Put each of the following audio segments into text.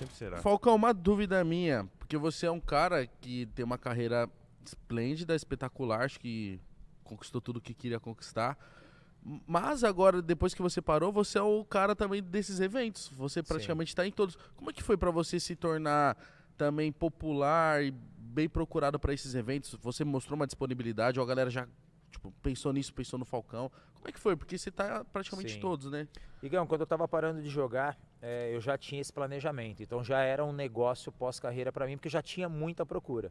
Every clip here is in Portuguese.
sempre será. Falcão, uma dúvida minha, porque você é um cara que tem uma carreira esplêndida, espetacular, acho que conquistou tudo que queria conquistar. Mas agora, depois que você parou, você é o cara também desses eventos. Você praticamente está em todos. Como é que foi para você se tornar também popular e bem procurado para esses eventos? Você mostrou uma disponibilidade ou a galera já Tipo, pensou nisso, pensou no Falcão. Como é que foi? Porque você tá praticamente Sim. todos, né? Igão, quando eu tava parando de jogar, é, eu já tinha esse planejamento. Então já era um negócio pós-carreira para mim, porque já tinha muita procura.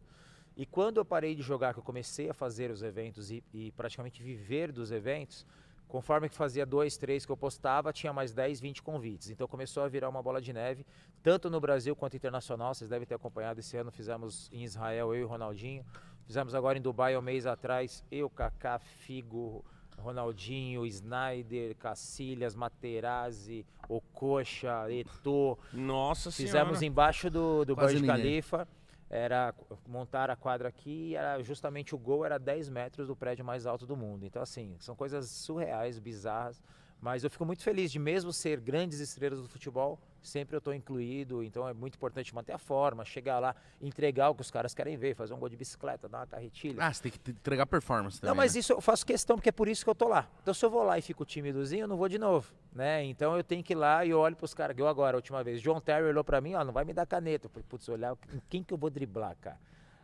E quando eu parei de jogar, que eu comecei a fazer os eventos e, e praticamente viver dos eventos, Conforme que fazia dois, três que eu postava, tinha mais 10, 20 convites. Então começou a virar uma bola de neve, tanto no Brasil quanto internacional. Vocês devem ter acompanhado esse ano, fizemos em Israel, eu e o Ronaldinho. Fizemos agora em Dubai há um mês atrás, eu, Kaká, Figo, Ronaldinho, Snyder, Cacilhas, Materazzi, Ococha, Eto. Nossa Fizemos embaixo do, do Burj Khalifa. Era montar a quadra aqui, era justamente o gol era 10 metros do prédio mais alto do mundo. Então, assim, são coisas surreais, bizarras. Mas eu fico muito feliz de mesmo ser grandes estrelas do futebol, sempre eu estou incluído, então é muito importante manter a forma, chegar lá, entregar o que os caras querem ver, fazer um gol de bicicleta, dar uma carretilha. Ah, você tem que entregar performance também. Não, mas né? isso eu faço questão, porque é por isso que eu tô lá. Então se eu vou lá e fico timidozinho, eu não vou de novo, né? Então eu tenho que ir lá e olho para os caras, eu agora, a última vez, John Terry olhou para mim, ó, não vai me dar caneta. Eu falei, putz, olhar, quem que eu vou driblar, cara?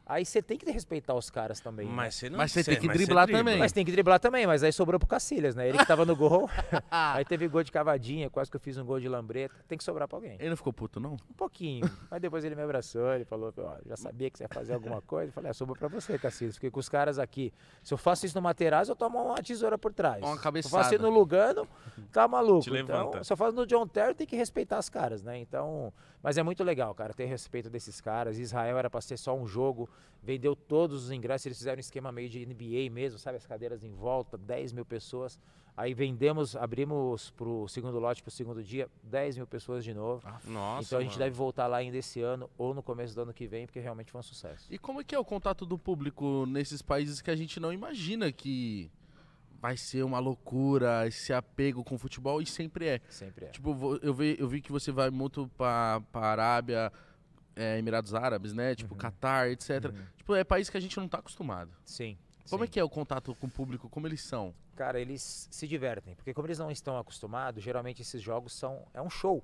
Aí você tem que respeitar os caras também. Né? Mas você né? tem que driblar também. Mas tem que driblar também, mas aí sobrou pro Cacilhas, né? Ele que tava no gol. aí teve gol de cavadinha, quase que eu fiz um gol de lambreta. Tem que sobrar pra alguém. Ele não ficou puto, não? Um pouquinho. mas depois ele me abraçou, ele falou: ó, já sabia que você ia fazer alguma coisa. Eu falei: ah, sobrou pra você, Cacilhas. Fiquei com os caras aqui. Se eu faço isso no Materazzi, eu tomo uma tesoura por trás. Uma cabeçada. Se eu faço isso no Lugano, tá maluco. Te então, se eu faço no John Terry, tem que respeitar os caras, né? Então. Mas é muito legal, cara, ter respeito desses caras. Israel era pra ser só um jogo vendeu todos os ingressos, eles fizeram um esquema meio de NBA mesmo, sabe? As cadeiras em volta, 10 mil pessoas. Aí vendemos, abrimos para o segundo lote, para o segundo dia, 10 mil pessoas de novo. Ah, nossa. Então a gente mano. deve voltar lá ainda esse ano ou no começo do ano que vem, porque realmente foi um sucesso. E como é que é o contato do público nesses países que a gente não imagina que vai ser uma loucura esse apego com o futebol? E sempre é. Sempre é. Tipo, eu vi, eu vi que você vai muito para a Arábia é, Emirados Árabes, né? Tipo, uhum. Qatar, etc. Uhum. Tipo, é país que a gente não tá acostumado. Sim. Como sim. é que é o contato com o público? Como eles são? Cara, eles se divertem, porque como eles não estão acostumados, geralmente esses jogos são é um show.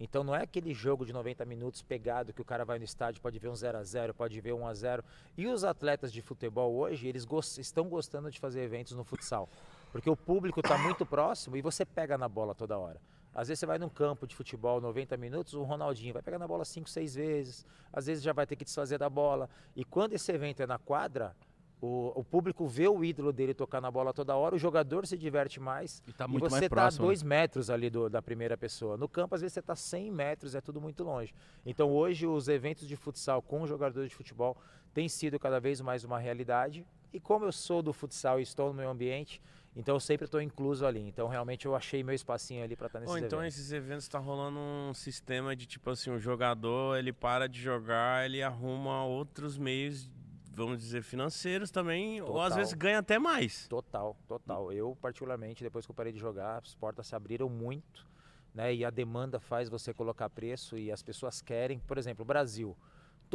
Então não é aquele jogo de 90 minutos pegado que o cara vai no estádio, pode ver um 0 a 0, pode ver um a 0. E os atletas de futebol hoje, eles gost estão gostando de fazer eventos no futsal, porque o público está muito próximo e você pega na bola toda hora. Às vezes você vai num campo de futebol 90 minutos, o Ronaldinho vai pegar na bola 5, 6 vezes, às vezes já vai ter que desfazer da bola. E quando esse evento é na quadra, o, o público vê o ídolo dele tocar na bola toda hora, o jogador se diverte mais. E, tá e você está próximo, a né? 2 metros ali do, da primeira pessoa. No campo, às vezes, você está 100 metros, é tudo muito longe. Então, hoje, os eventos de futsal com jogadores de futebol tem sido cada vez mais uma realidade. E como eu sou do futsal e estou no meu ambiente, então eu sempre estou incluso ali. Então realmente eu achei meu espacinho ali para estar nesses oh, então esses eventos está rolando um sistema de tipo assim, o um jogador ele para de jogar, ele arruma outros meios, vamos dizer, financeiros também, total. ou às vezes ganha até mais. Total, total. Eu particularmente depois que eu parei de jogar, as portas se abriram muito, né? E a demanda faz você colocar preço e as pessoas querem, por exemplo, o Brasil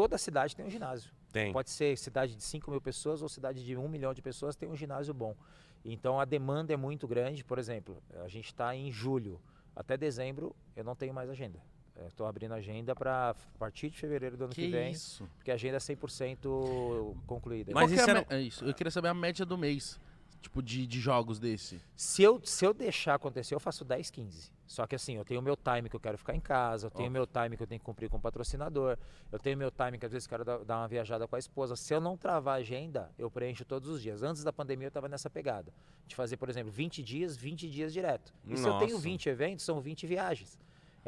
toda cidade tem um ginásio. Tem. Pode ser cidade de 5 mil pessoas ou cidade de 1 um milhão de pessoas, tem um ginásio bom. Então a demanda é muito grande. Por exemplo, a gente está em julho. Até dezembro eu não tenho mais agenda. Estou é, abrindo agenda para partir de fevereiro do ano que, que vem. Isso? Porque a agenda é 100% concluída. Mas é isso, era... é isso, eu queria saber a média do mês. Tipo, de, de jogos desse? Se eu, se eu deixar acontecer, eu faço 10, 15. Só que assim, eu tenho meu time que eu quero ficar em casa, eu tenho o meu time que eu tenho que cumprir com o patrocinador, eu tenho meu time que às vezes eu quero dar, dar uma viajada com a esposa. Se eu não travar a agenda, eu preencho todos os dias. Antes da pandemia eu estava nessa pegada. De fazer, por exemplo, 20 dias, 20 dias direto. E Nossa. se eu tenho 20 eventos, são 20 viagens.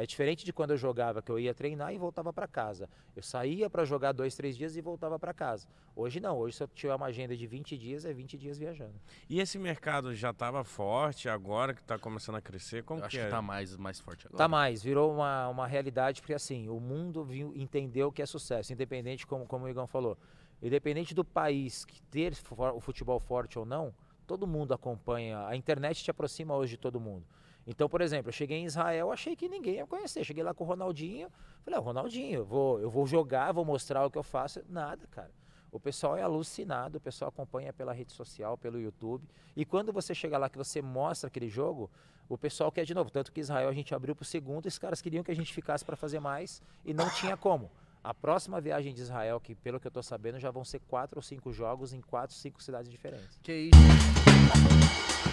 É diferente de quando eu jogava, que eu ia treinar e voltava para casa. Eu saía para jogar dois, três dias e voltava para casa. Hoje não, hoje se eu tiver uma agenda de 20 dias, é 20 dias viajando. E esse mercado já estava forte, agora que está começando a crescer, como eu que acho é? que está mais, mais forte agora. Está mais, virou uma, uma realidade, porque assim, o mundo viu, entendeu que é sucesso, independente, como, como o Igão falou, independente do país que ter o futebol forte ou não, todo mundo acompanha, a internet te aproxima hoje de todo mundo. Então, por exemplo, eu cheguei em Israel, achei que ninguém ia conhecer. Cheguei lá com o Ronaldinho, falei, ah, Ronaldinho, eu vou, eu vou jogar, vou mostrar o que eu faço. Nada, cara. O pessoal é alucinado, o pessoal acompanha pela rede social, pelo YouTube. E quando você chega lá que você mostra aquele jogo, o pessoal quer de novo. Tanto que Israel a gente abriu para o segundo, os caras queriam que a gente ficasse para fazer mais e não tinha como. A próxima viagem de Israel, que pelo que eu estou sabendo, já vão ser quatro ou cinco jogos em quatro, cinco cidades diferentes. Que isso?